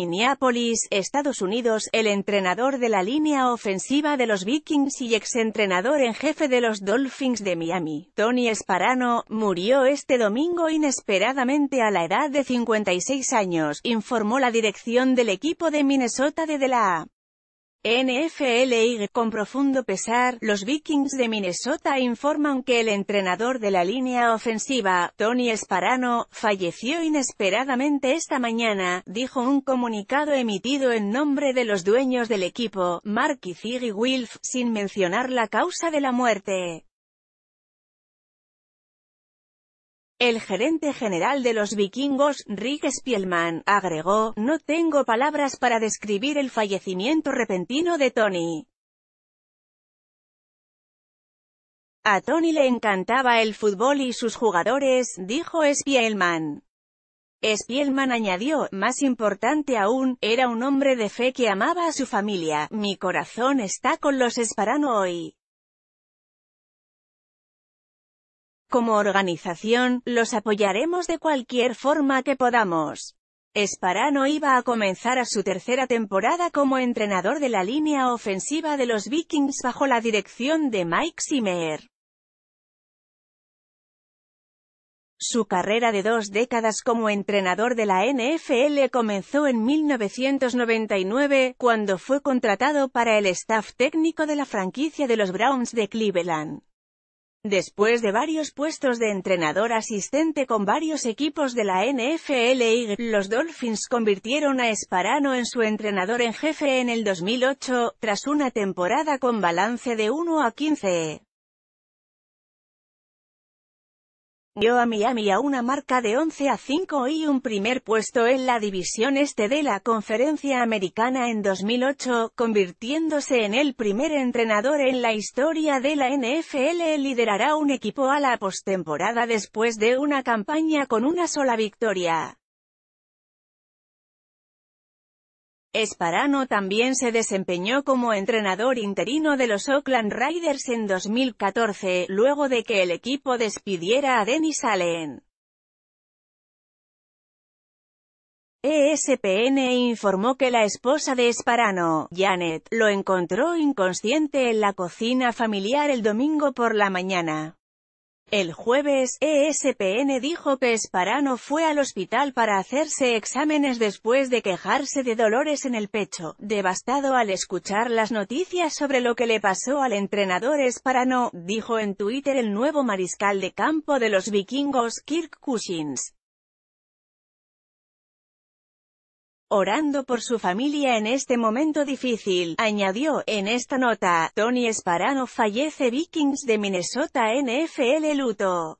Minneapolis, Estados Unidos, el entrenador de la línea ofensiva de los Vikings y exentrenador en jefe de los Dolphins de Miami, Tony Sparano, murió este domingo inesperadamente a la edad de 56 años, informó la dirección del equipo de Minnesota de, de la NFL con profundo pesar, los Vikings de Minnesota informan que el entrenador de la línea ofensiva, Tony Esparano, falleció inesperadamente esta mañana, dijo un comunicado emitido en nombre de los dueños del equipo, Mark y Wilf, sin mencionar la causa de la muerte. El gerente general de los vikingos, Rick Spielman, agregó, «No tengo palabras para describir el fallecimiento repentino de Tony. A Tony le encantaba el fútbol y sus jugadores», dijo Spielman. Spielman añadió, más importante aún, era un hombre de fe que amaba a su familia, «Mi corazón está con los Esparano hoy». Como organización, los apoyaremos de cualquier forma que podamos. Esparano iba a comenzar a su tercera temporada como entrenador de la línea ofensiva de los Vikings bajo la dirección de Mike Zimmer. Su carrera de dos décadas como entrenador de la NFL comenzó en 1999, cuando fue contratado para el staff técnico de la franquicia de los Browns de Cleveland. Después de varios puestos de entrenador asistente con varios equipos de la NFL los Dolphins convirtieron a Esparano en su entrenador en jefe en el 2008, tras una temporada con balance de 1 a 15. dio a Miami a una marca de 11 a 5 y un primer puesto en la división este de la Conferencia Americana en 2008, convirtiéndose en el primer entrenador en la historia de la NFL. Liderará un equipo a la postemporada después de una campaña con una sola victoria. Esparano también se desempeñó como entrenador interino de los Oakland Raiders en 2014, luego de que el equipo despidiera a Dennis Allen. ESPN informó que la esposa de Esparano, Janet, lo encontró inconsciente en la cocina familiar el domingo por la mañana. El jueves, ESPN dijo que Sparano fue al hospital para hacerse exámenes después de quejarse de dolores en el pecho, devastado al escuchar las noticias sobre lo que le pasó al entrenador Sparano, dijo en Twitter el nuevo mariscal de campo de los vikingos Kirk Cousins. orando por su familia en este momento difícil, añadió, en esta nota, Tony Sparano fallece Vikings de Minnesota NFL luto.